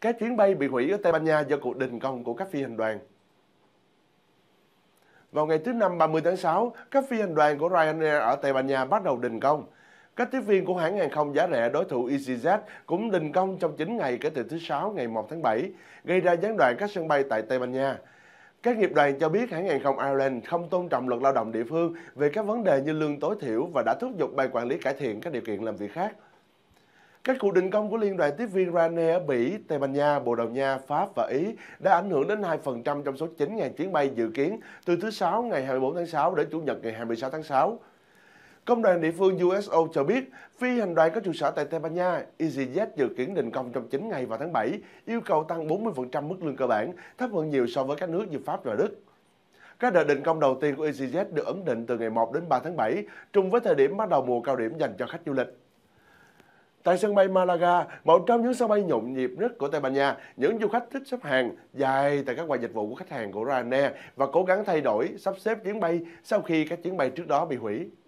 Các chuyến bay bị hủy ở Tây Ban Nha do cuộc đình công của các phi hành đoàn. Vào ngày thứ Năm 30 tháng 6, các phi hành đoàn của Ryanair ở Tây Ban Nha bắt đầu đình công. Các tiếp viên của hãng hàng không giá rẻ đối thủ EasyJet cũng đình công trong 9 ngày kể từ thứ Sáu ngày 1 tháng 7, gây ra gián đoạn các sân bay tại Tây Ban Nha. Các nghiệp đoàn cho biết hãng hàng không Ireland không tôn trọng luật lao động địa phương về các vấn đề như lương tối thiểu và đã thúc giục ban quản lý cải thiện các điều kiện làm việc khác. Các cuộc đình công của Liên đoàn tiếp viên Ryanair ở Bỉ, Tây Ban Nha, Bồ Đào Nha, Pháp và Ý đã ảnh hưởng đến 2% trong số 9.000 chuyến bay dự kiến từ thứ Sáu ngày 24 tháng 6 đến Chủ nhật ngày 26 tháng 6. Công đoàn địa phương USO cho biết, phi hành đoàn có trụ sở tại Tây Ban Nha, EasyJet dự kiến đình công trong 9 ngày vào tháng 7, yêu cầu tăng 40% mức lương cơ bản, thấp hơn nhiều so với các nước như Pháp và Đức. Các đợt đình công đầu tiên của EasyJet được ấn định từ ngày 1 đến 3 tháng 7, trùng với thời điểm bắt đầu mùa cao điểm dành cho khách du lịch. Tại sân bay Malaga, một trong những sân bay nhộn nhịp nhất của Tây Ban Nha, những du khách thích xếp hàng dài tại các quầy dịch vụ của khách hàng của Ryanair và cố gắng thay đổi, sắp xếp chuyến bay sau khi các chuyến bay trước đó bị hủy.